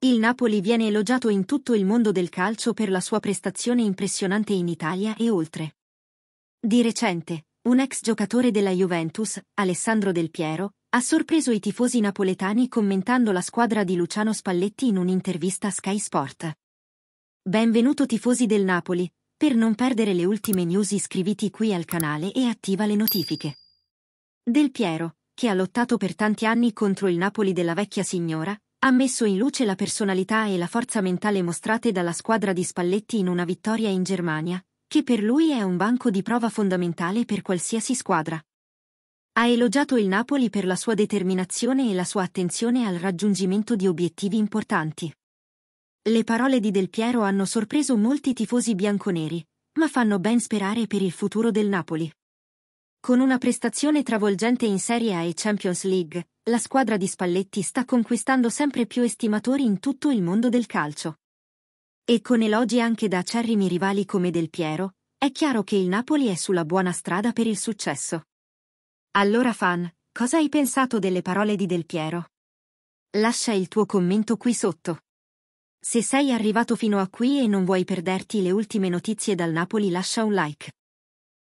Il Napoli viene elogiato in tutto il mondo del calcio per la sua prestazione impressionante in Italia e oltre. Di recente, un ex giocatore della Juventus, Alessandro Del Piero, ha sorpreso i tifosi napoletani commentando la squadra di Luciano Spalletti in un'intervista a Sky Sport. Benvenuto tifosi del Napoli, per non perdere le ultime news iscriviti qui al canale e attiva le notifiche. Del Piero, che ha lottato per tanti anni contro il Napoli della vecchia signora, ha messo in luce la personalità e la forza mentale mostrate dalla squadra di Spalletti in una vittoria in Germania, che per lui è un banco di prova fondamentale per qualsiasi squadra. Ha elogiato il Napoli per la sua determinazione e la sua attenzione al raggiungimento di obiettivi importanti. Le parole di Del Piero hanno sorpreso molti tifosi bianconeri, ma fanno ben sperare per il futuro del Napoli. Con una prestazione travolgente in Serie A e Champions League, la squadra di Spalletti sta conquistando sempre più estimatori in tutto il mondo del calcio. E con elogi anche da acerrimi rivali come Del Piero, è chiaro che il Napoli è sulla buona strada per il successo. Allora fan, cosa hai pensato delle parole di Del Piero? Lascia il tuo commento qui sotto. Se sei arrivato fino a qui e non vuoi perderti le ultime notizie dal Napoli lascia un like.